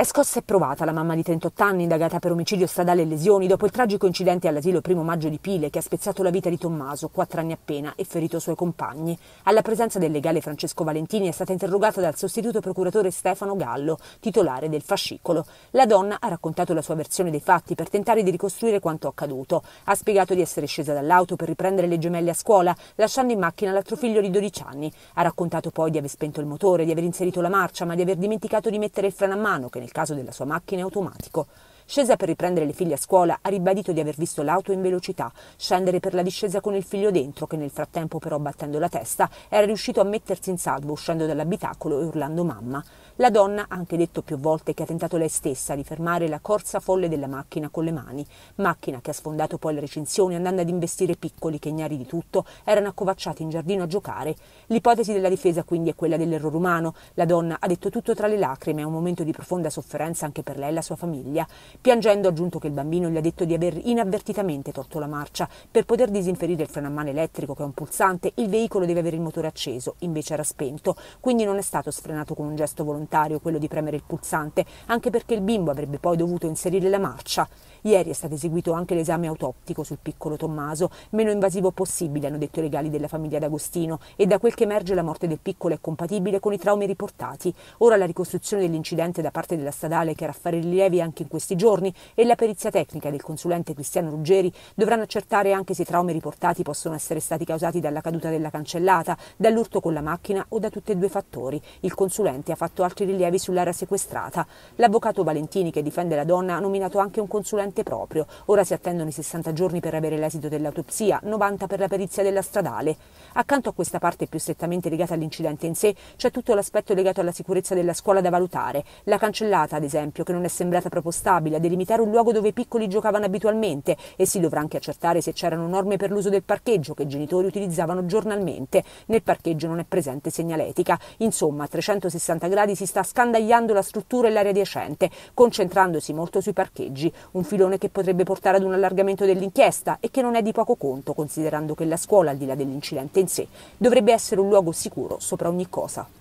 È scossa e provata la mamma di 38 anni, indagata per omicidio stradale e lesioni, dopo il tragico incidente all'asilo primo maggio di Pile che ha spezzato la vita di Tommaso, 4 anni appena, e ferito suoi compagni. Alla presenza del legale Francesco Valentini è stata interrogata dal sostituto procuratore Stefano Gallo, titolare del fascicolo. La donna ha raccontato la sua versione dei fatti per tentare di ricostruire quanto accaduto. Ha spiegato di essere scesa dall'auto per riprendere le gemelle a scuola, lasciando in macchina l'altro figlio di 12 anni. Ha raccontato poi di aver spento il motore, di aver inserito la marcia, ma di aver dimenticato di mettere il freno a mano, che nel caso della sua macchina automatico Scesa per riprendere le figlie a scuola, ha ribadito di aver visto l'auto in velocità, scendere per la discesa con il figlio dentro, che nel frattempo però battendo la testa era riuscito a mettersi in salvo uscendo dall'abitacolo e urlando mamma. La donna ha anche detto più volte che ha tentato lei stessa di fermare la corsa folle della macchina con le mani, macchina che ha sfondato poi le recinzioni andando ad investire piccoli che ignari di tutto erano accovacciati in giardino a giocare. L'ipotesi della difesa quindi è quella dell'errore umano. La donna ha detto tutto tra le lacrime, è un momento di profonda sofferenza anche per lei e la sua famiglia. Piangendo ha aggiunto che il bambino gli ha detto di aver inavvertitamente torto la marcia. Per poter disinferire il freno a mano elettrico, che è un pulsante, il veicolo deve avere il motore acceso, invece era spento. Quindi non è stato sfrenato con un gesto volontario quello di premere il pulsante, anche perché il bimbo avrebbe poi dovuto inserire la marcia. Ieri è stato eseguito anche l'esame autoptico sul piccolo Tommaso, meno invasivo possibile, hanno detto i regali della famiglia d'Agostino, e da quel che emerge la morte del piccolo è compatibile con i traumi riportati. Ora la ricostruzione dell'incidente da parte della stradale che era a fare rilievi anche in questi giorni giorni e la perizia tecnica del consulente Cristiano Ruggeri dovranno accertare anche se i traumi riportati possono essere stati causati dalla caduta della cancellata, dall'urto con la macchina o da tutti e due i fattori. Il consulente ha fatto altri rilievi sull'area sequestrata. L'avvocato Valentini, che difende la donna, ha nominato anche un consulente proprio. Ora si attendono i 60 giorni per avere l'esito dell'autopsia, 90 per la perizia della stradale. Accanto a questa parte più strettamente legata all'incidente in sé, c'è tutto l'aspetto legato alla sicurezza della scuola da valutare. La cancellata, ad esempio, che non è sembrata proprio stabile, delimitare un luogo dove i piccoli giocavano abitualmente e si dovrà anche accertare se c'erano norme per l'uso del parcheggio che i genitori utilizzavano giornalmente. Nel parcheggio non è presente segnaletica. Insomma, a 360 gradi si sta scandagliando la struttura e l'area adiacente, concentrandosi molto sui parcheggi, un filone che potrebbe portare ad un allargamento dell'inchiesta e che non è di poco conto, considerando che la scuola, al di là dell'incidente in sé, dovrebbe essere un luogo sicuro sopra ogni cosa.